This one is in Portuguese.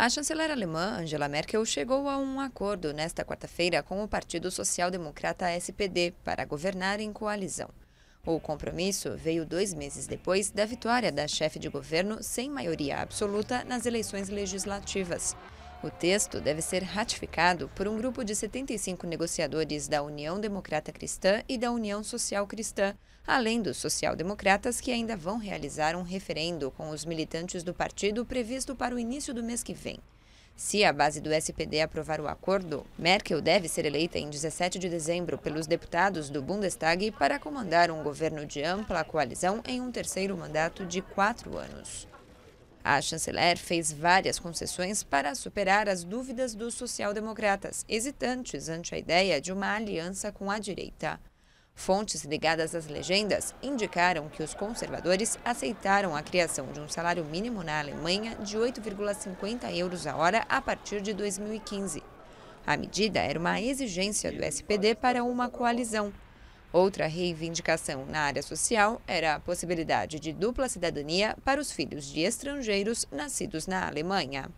A chanceler alemã Angela Merkel chegou a um acordo nesta quarta-feira com o Partido Social Democrata SPD para governar em coalizão. O compromisso veio dois meses depois da vitória da chefe de governo sem maioria absoluta nas eleições legislativas. O texto deve ser ratificado por um grupo de 75 negociadores da União Democrata Cristã e da União Social Cristã, além dos social-democratas que ainda vão realizar um referendo com os militantes do partido previsto para o início do mês que vem. Se a base do SPD aprovar o acordo, Merkel deve ser eleita em 17 de dezembro pelos deputados do Bundestag para comandar um governo de ampla coalizão em um terceiro mandato de quatro anos. A chanceler fez várias concessões para superar as dúvidas dos social-democratas, hesitantes ante a ideia de uma aliança com a direita. Fontes ligadas às legendas indicaram que os conservadores aceitaram a criação de um salário mínimo na Alemanha de 8,50 euros a hora a partir de 2015. A medida era uma exigência do SPD para uma coalizão, Outra reivindicação na área social era a possibilidade de dupla cidadania para os filhos de estrangeiros nascidos na Alemanha.